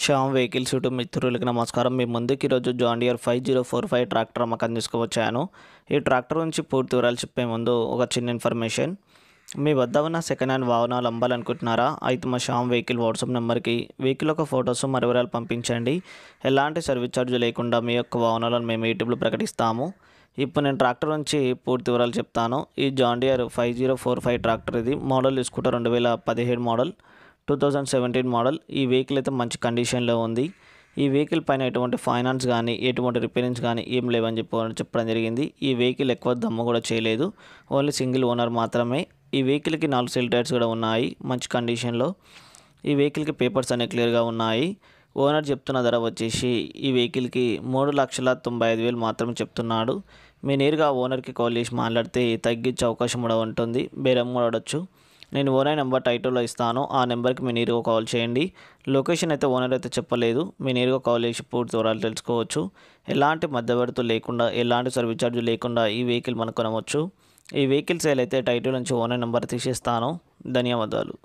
Shyam vehicles YouTube మిత్రులకి నమస్కారం మీ ముందుకు ఈరోజు John Deere five zero four five tractor అమ్మకం తీసుకువచ్చాను ఈ ట్రాక్టర్ నుంచి పూర్తి వివరాలు చెప్పే ముందు ఒక చిన్న ఇన్ఫర్మేషన్ మీ వద్ద ఉన్న సెకండ్ హ్యాండ్ వాహనాలు అమ్మాలనుకుంటున్నారా అయితే మా శ్యామ్ వెహికల్ వాట్సాప్ నెంబర్కి వెహికల్ ఒక ఫొటోస్ మరి వివరాలు పంపించండి ఎలాంటి సర్వీస్ ఛార్జ్ లేకుండా మీ యొక్క వాహనాలను మేము యూట్యూబ్లో ప్రకటిస్తాము ఇప్పుడు నేను ట్రాక్టర్ నుంచి పూర్తి వివరాలు చెప్తాను ఈ John Deere five zero four five tractor ఇది మోడల్ తీసుకుంటే రెండు వేల పదిహేడు model two thousand seventeen model ఈ వెహికల్ అయితే మంచి కండిషన్లో ఉంది ఈ వెహికల్ పైన ఎటువంటి ఫైనాన్స్ కానీ ఎటువంటి రిపేరింగ్స్ కానీ ఏం లేవని చెప్పి చెప్పడం జరిగింది ఈ వెహికల్ ఎక్కువ దమ్ము కూడా చేయలేదు ఓన్లీ సింగిల్ ఓనర్ మాత్రమే ఈ వెహికల్కి నాలుగు సెల్ టైర్స్ కూడా ఉన్నాయి మంచి కండిషన్లో ఈ వెహికల్కి పేపర్స్ అనేవి క్లియర్గా ఉన్నాయి ఓనర్ చెప్తున్న ధర వచ్చేసి ఈ వెహికల్కి మూడు లక్షల తొంభై ఐదు వేలు మాత్రమే చెప్తున్నాడు మీ నేరుగా ఓనర్కి కాల్ చేసి మాట్లాడితే తగ్గించే అవకాశం కూడా ఉంటుంది బేరం కూడా ఆడొచ్చు నేను ఓనర్ నెంబర్ టైటిల్లో ఇస్తాను ఆ నెంబర్కి మీ నేరుగా కాల్ చేయండి లొకేషన్ అయితే ఓనర్ అయితే చెప్పలేదు మీ నేరుగా కాల్ చేసి పూర్తి వివరాలు తెలుసుకోవచ్చు ఎలాంటి మధ్యవర్తులు లేకుండా ఎలాంటి సర్వీస్ ఛార్జ్ లేకుండా ఈ వెహికల్ మనకు కొనవచ్చు ఈ వెహికల్ సేల్ అయితే టైటిల్ నుంచి ఓనర్ నెంబర్ తీసేస్తాను ధన్యవాదాలు